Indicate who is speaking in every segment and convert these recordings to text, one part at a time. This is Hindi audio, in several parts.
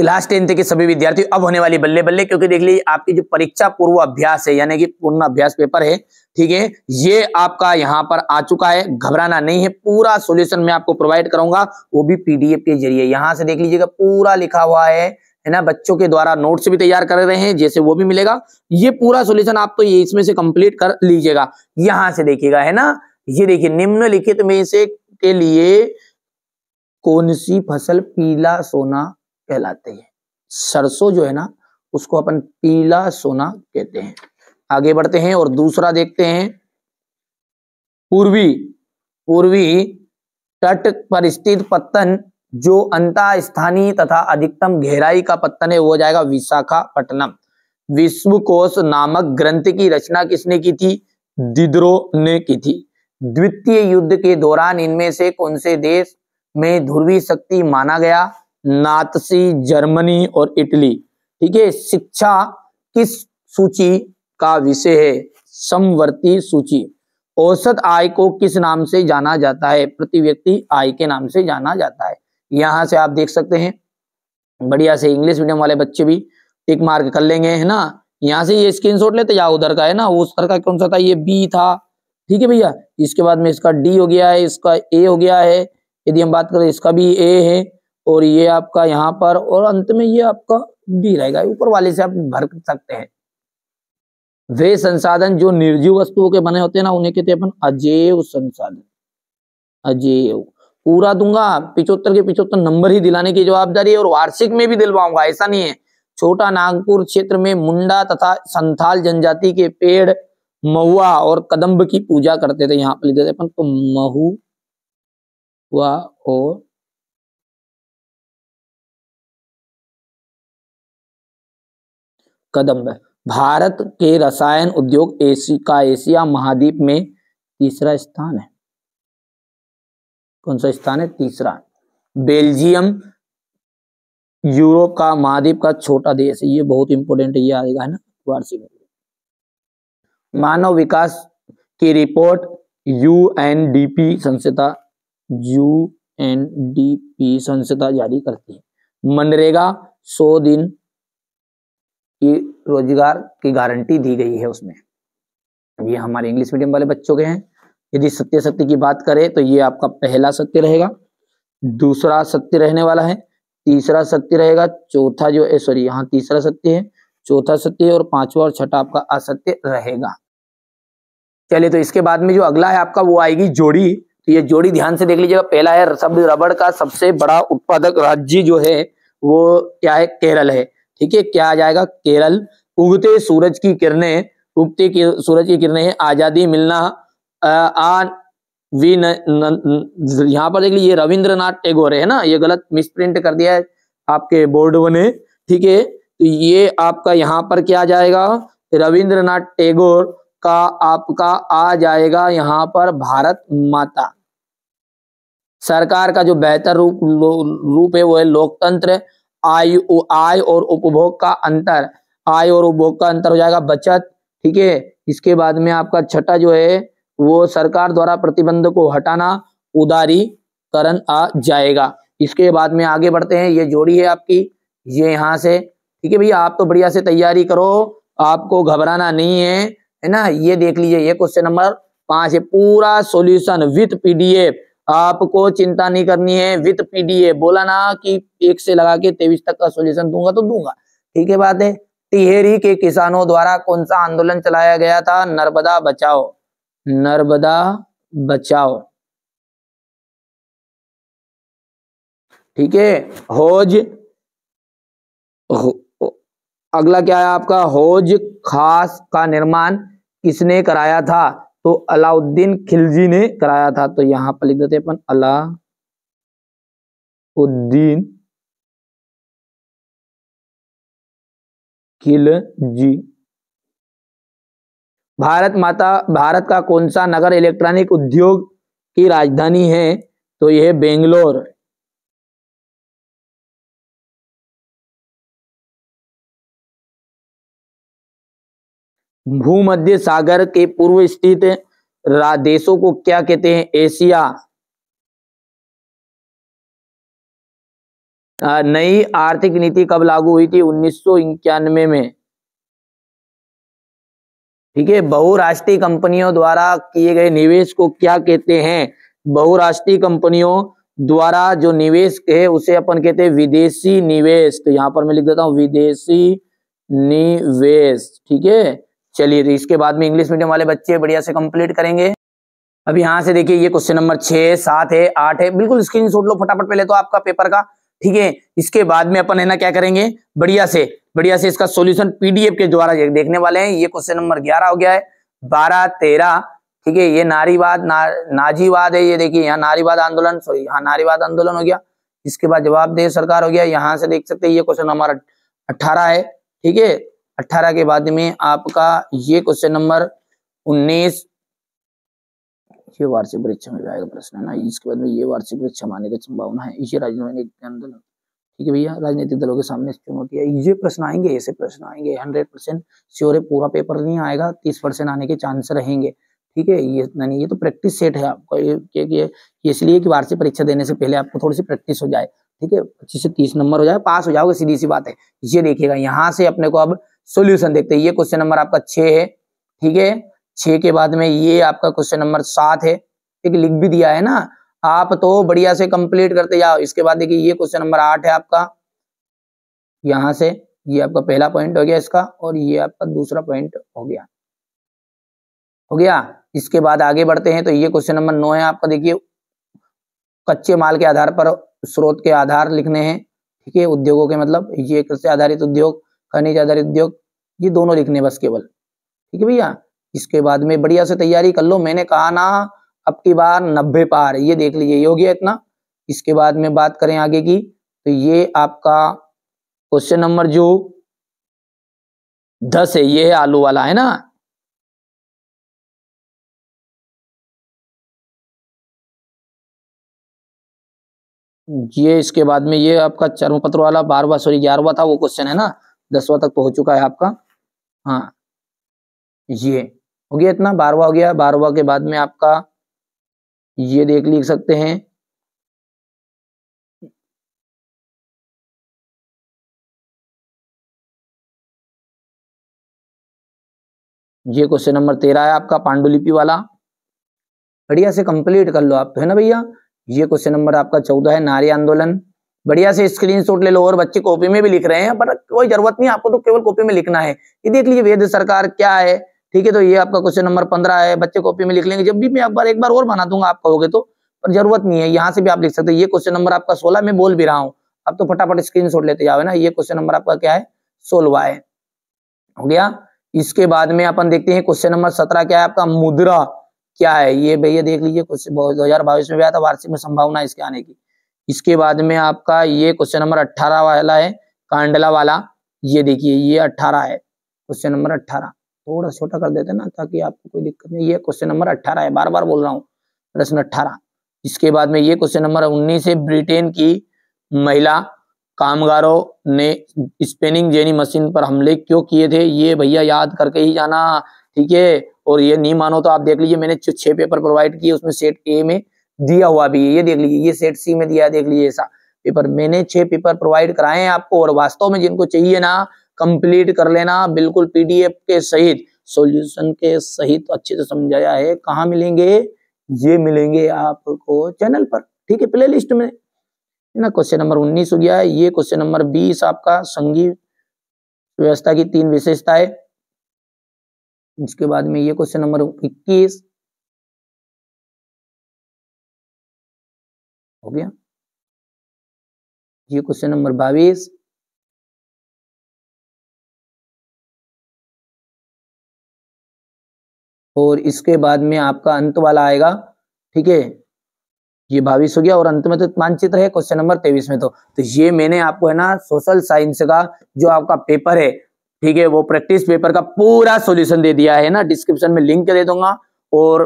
Speaker 1: क्लास टेंथ के सभी विद्यार्थी अब होने वाली बल्ले बल्ले क्योंकि देख लीजिए आपकी जो परीक्षा पूर्व अभ्यास है यानी कि पूर्ण अभ्यास पेपर है ठीक है ये आपका यहाँ पर आ चुका है घबराना नहीं है पूरा सॉल्यूशन मैं आपको प्रोवाइड करूंगा वो भी पीडीएफ के जरिए यहाँ से देख लीजिएगा पूरा लिखा हुआ है है ना बच्चों के द्वारा नोट्स भी तैयार कर रहे हैं जैसे वो भी मिलेगा ये पूरा सोल्यूशन आप तो ये इसमें से कंप्लीट कर लीजिएगा यहां से देखिएगा है ना ये देखिए निम्नलिखित में से के लिए कौन सी फसल पीला सोना कहलाते हैं सरसों जो है ना उसको अपन पीला सोना कहते हैं आगे बढ़ते हैं और दूसरा देखते हैं पूर्वी पूर्वी तट पर स्थित पत्तन जो अंता स्थानीय तथा अधिकतम गहराई का पत्तन है वो जाएगा विशाखापट्टनम विश्वकोश नामक ग्रंथ की रचना किसने की थी दिद्रो ने की थी द्वितीय युद्ध के दौरान इनमें से कौन से देश में ध्रुवी शक्ति माना गया नातसी जर्मनी और इटली ठीक है शिक्षा किस सूची का विषय है समवर्ती सूची औसत आय को किस नाम से जाना जाता है प्रति व्यक्ति आय के नाम से जाना जाता है यहां से आप देख सकते हैं बढ़िया से इंग्लिश मीडियम वाले बच्चे भी टिक मार्क कर लेंगे है ना यहाँ से ये स्क्रीनशॉट लेते या उधर का है ना उधर का कौन सा था ये बी था ठीक है भैया इसके बाद में इसका डी हो गया है इसका ए हो गया है यदि हम बात करें इसका भी ए है और ये आपका यहाँ पर और अंत में ये आपका बी रहेगा ऊपर वाले से आप भर सकते हैं वे संसाधन जो निर्जीव वस्तुओं के बने होते हैं ना उन्हें कहते हैं अपन अजेव संसाधन अजेव पूरा दूंगा पिछहत्तर के पिछहत्तर नंबर ही दिलाने की जवाबदारी है और वार्षिक में भी दिलवाऊंगा ऐसा नहीं है छोटा नागपुर क्षेत्र में मुंडा तथा संथाल जनजाति के
Speaker 2: पेड़ महुआ और कदम्ब की पूजा करते थे यहाँ पर लिखते थे अपन तो महुआ और कदम है भारत के रसायन
Speaker 1: उद्योग एसी का एशिया महाद्वीप में तीसरा स्थान है कौन सा स्थान है तीसरा बेल्जियम यूरोप का महाद्वीप का छोटा देश है ये बहुत इंपोर्टेंट ये आएगा है ना वार्षिक मानव विकास की रिपोर्ट यूएनडीपी संस्था यूएनडीपी संस्था जारी करती है मनरेगा सौ दिन की रोजगार की गारंटी दी गई है उसमें ये हमारे इंग्लिश मीडियम वाले बच्चों के हैं यदि सत्य सत्य की बात करें तो ये आपका पहला सत्य रहेगा दूसरा सत्य रहने वाला है तीसरा सत्य रहेगा चौथा जो है सॉरी यहाँ तीसरा सत्य है चौथा सत्य और पांचवा और छठा आपका असत्य रहेगा चलिए तो इसके बाद में जो अगला है आपका वो आएगी जोड़ी तो ये जोड़ी ध्यान से देख लीजिएगा पहला है रबड़ का सबसे बड़ा उत्पादक राज्य जो है वो क्या है केरल है ठीक है क्या आ जाएगा केरल उगते सूरज की किरणें उगते की, सूरज की किरणें आजादी मिलना आ, वी न, न, न यहाँ पर देख लीजिए रविंद्रनाथ टैगोर है ना ये गलत मिसप्रिंट कर दिया है आपके बोर्ड ने ठीक है तो ये आपका यहाँ पर क्या आ जाएगा रविंद्रनाथ टैगोर का आपका आ जाएगा यहाँ पर भारत माता सरकार का जो बेहतर रूप रूप है वो है लोकतंत्र आय आय और उपभोग का अंतर आय और उपभोग का अंतर हो जाएगा बचत ठीक है इसके बाद में आपका छठा जो है वो सरकार द्वारा प्रतिबंध को हटाना उदारीकरण आ जाएगा इसके बाद में आगे बढ़ते हैं ये जोड़ी है आपकी ये यहाँ से ठीक है भैया आप तो बढ़िया से तैयारी करो आपको घबराना नहीं है है ना ये देख लीजिए ये क्वेश्चन नंबर पांच है पूरा सॉल्यूशन विथ पीडीएफ आपको चिंता नहीं करनी है विथ पीडीए बोला ना कि एक से लगा के तेईस तक का सोल्यूशन दूंगा तो दूंगा ठीक है बात है टिहेरी के किसानों द्वारा कौन सा आंदोलन चलाया गया था नर्मदा बचाओ नर्मदा बचाओ
Speaker 2: ठीक है होज हो, अगला क्या है आपका होज खास का निर्माण
Speaker 1: किसने कराया था तो अलाउद्दीन खिलजी ने कराया था तो यहां पर लिख देते
Speaker 2: अपन अलाउद्दीन खिलजी
Speaker 1: भारत माता भारत का कौन सा नगर इलेक्ट्रॉनिक उद्योग की राजधानी है
Speaker 2: तो यह बेंगलोर भूमध्य सागर के पूर्व स्थित देशों को क्या कहते हैं एशिया नई आर्थिक नीति कब लागू हुई थी उन्नीस में
Speaker 1: ठीक है बहुराष्ट्रीय कंपनियों द्वारा किए गए निवेश को क्या कहते हैं बहुराष्ट्रीय कंपनियों द्वारा जो निवेश है उसे अपन कहते हैं विदेशी निवेश तो यहां पर मैं लिख देता हूं विदेशी निवेश ठीक है चलिए तो इसके बाद में इंग्लिश मीडियम वाले बच्चे बढ़िया से कंप्लीट करेंगे अब यहाँ से देखिए ये क्वेश्चन नंबर छह सात है आठ है बिल्कुल स्क्रीन लो फटाफट पहले तो आपका पेपर का ठीक है इसके बाद में अपन है ना क्या करेंगे बढ़िया से बढ़िया से इसका सोल्यूशन पीडीएफ के द्वारा देखने वाले हैं ये क्वेश्चन नंबर ग्यारह हो गया है बारह तेरह ठीक है ये नारीवाद ना, नाजीवाद है ये देखिए यहाँ नारीवाद आंदोलन सॉरी यहाँ नारीवाद आंदोलन हो गया इसके बाद जवाबदेह सरकार हो गया यहाँ से देख सकते हैं ये क्वेश्चन हमारा अट्ठारह है ठीक है अट्ठारह के बाद में आपका ये क्वेश्चन नंबर उन्नीस ये वार्षिक परीक्षा में जाएगा प्रश्न है ना इसके बाद में ये वार्षिक परीक्षा माने का संभावना है इसी राजनीतिक आंदोलन ठीक है भैया राजनीतिक दलों के सामने चुनौती है ये प्रश्न आएंगे ऐसे प्रश्न आएंगे हंड्रेड परसेंट श्योर पूरा पेपर नहीं आएगा तीस परसेंट आने के चांस रहेंगे ठीक है ये नहीं ये तो प्रैक्टिस सेट है आपका ये इसलिए कि वार्षिक परीक्षा देने से पहले आपको थोड़ी सी प्रैक्टिस हो जाए ठीक है पच्चीस से तीस नंबर हो जाए पास हो जाओगे सीधी सी बात है ये देखिएगा यहाँ से अपने को अब सोल्यूशन देखते हैं ये क्वेश्चन नंबर आपका छ है ठीक है छे के बाद में ये आपका क्वेश्चन नंबर सात है ठीक लिख भी दिया है ना आप तो बढ़िया से कंप्लीट करते जाओ इसके बाद देखिए ये क्वेश्चन नंबर आठ है आपका यहां से ये आपका पहला पॉइंट हो गया इसका और ये आपका दूसरा पॉइंट हो गया हो गया इसके बाद आगे बढ़ते हैं तो ये क्वेश्चन नंबर नौ है आपका देखिए कच्चे माल के आधार पर स्रोत के आधार लिखने हैं ठीक है उद्योगों के मतलब ये कृषि आधारित उद्योग खनिज आधारित उद्योग ये दोनों लिखने बस केवल ठीक है भैया इसके बाद में बढ़िया से तैयारी कर लो मैंने कहा ना अब की बार नब्बे पार ये देख लीजिए ये हो गया इतना इसके बाद में बात करें आगे की तो ये आपका
Speaker 2: क्वेश्चन नंबर जो दस है ये है आलू वाला है ना ये इसके बाद में ये आपका चरम पत्र वाला बारवा सॉरी
Speaker 1: ग्यारहवा था वो क्वेश्चन है ना दसवा तक पहुंच चुका है आपका हाँ ये
Speaker 2: हो गया इतना बारवा हो गया बारवा के बाद में आपका ये देख लिख सकते हैं ये क्वेश्चन नंबर तेरह है आपका पांडुलिपि वाला बढ़िया से कंप्लीट कर लो आप है ना भैया
Speaker 1: ये क्वेश्चन नंबर आपका चौदह है नारी आंदोलन बढ़िया से स्क्रीनशॉट ले लो और बच्चे कॉपी में भी लिख रहे हैं पर कोई जरूरत नहीं आपको तो केवल कॉपी में लिखना है ये देख लीजिए वेद सरकार क्या है ठीक है तो ये आपका क्वेश्चन नंबर पंद्रह है बच्चे कॉपी में लिख लेंगे जब भी मैं एक बार एक बार और बना दूंगा आप कहोगे तो पर जरूरत नहीं है यहाँ से भी आप लिख सकते हैं ये क्वेश्चन नंबर आपका सोलह में बोल भी रहा हूँ अब तो फटाफट स्क्रीन लेते जाओ ना ये क्वेश्चन नंबर आपका क्या है सोलवा है हो गया इसके बाद में अपन देखते हैं क्वेश्चन नंबर सत्रह क्या है आपका मुद्रा क्या है ये भैया देख लीजिए क्वेश्चन दो हजार बाईस में भी आया था वार्षिक में संभावना इसके आने की इसके बाद में आपका ये क्वेश्चन नंबर अट्ठारह वाला है कांडला वाला ये देखिए ये अट्ठारह है क्वेश्चन नंबर अट्ठारह थोड़ा छोटा कर देते ना ताकि आपको कोई दिक्कत नहीं ये क्वेश्चन नंबर अट्ठारह है बार बार बोल रहा हूँ प्रश्न अट्ठारह इसके बाद में ये क्वेश्चन नंबर उन्नीस है ब्रिटेन की महिला कामगारों ने स्पेनिंग जेनी मशीन पर हमले क्यों किए थे ये भैया याद करके ही जाना ठीक है और ये नहीं मानो तो आप देख लीजिए मैंने छह पेपर प्रोवाइड किए उसमें सेट ए में दिया हुआ भी है ये देख लीजिए ये सेट सी में दिया देख लीजिए ऐसा पेपर मैंने छह पेपर प्रोवाइड कराए हैं आपको और वास्तव में जिनको चाहिए ना कंप्लीट कर लेना बिल्कुल पीडीएफ के सहित सॉल्यूशन के सहित अच्छे से समझाया है कहा मिलेंगे ये मिलेंगे आपको चैनल पर ठीक है प्ले लिस्ट में ना क्वेश्चन नंबर उन्नीस हो गया है ये क्वेश्चन नंबर बीस आपका
Speaker 2: संघी व्यवस्था की तीन विशेषताएं उसके बाद में ये क्वेश्चन नंबर इक्कीस हो गया ये क्वेश्चन नंबर बाईस और इसके बाद में आपका अंत वाला आएगा ठीक है
Speaker 1: ये बाईस हो गया और अंत में तो मानचित्र है क्वेश्चन नंबर तेईस में तो तो ये मैंने आपको है ना सोशल साइंस का जो आपका पेपर है ठीक है वो प्रैक्टिस पेपर का पूरा सॉल्यूशन दे दिया है ना डिस्क्रिप्शन में लिंक दे दूंगा और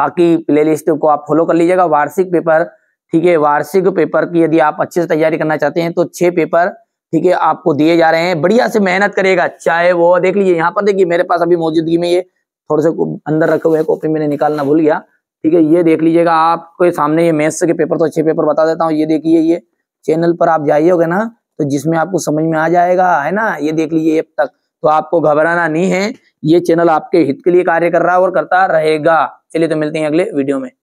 Speaker 1: बाकी प्लेलिस्ट को आप फॉलो कर लीजिएगा वार्षिक पेपर ठीक है वार्षिक पेपर की यदि आप अच्छे से तैयारी करना चाहते हैं तो छह पेपर ठीक है आपको दिए जा रहे हैं बढ़िया से मेहनत करेगा चाहे वो देख लीजिए यहाँ पर देखिए मेरे पास अभी मौजूदगी में ये थोड़े से अंदर रखे हुए कॉपी मैंने निकालना भूल गया ठीक है ये देख लीजिएगा आपके सामने ये मैथ्स के पेपर तो अच्छे पेपर बता देता हूँ ये देखिए ये चैनल पर आप जाइएगा ना तो जिसमें आपको समझ में आ जाएगा है ना ये देख लीजिए अब तक तो आपको घबराना नहीं है ये चैनल आपके हित के लिए कार्य कर रहा है और करता रहेगा चलिए तो मिलते हैं अगले वीडियो में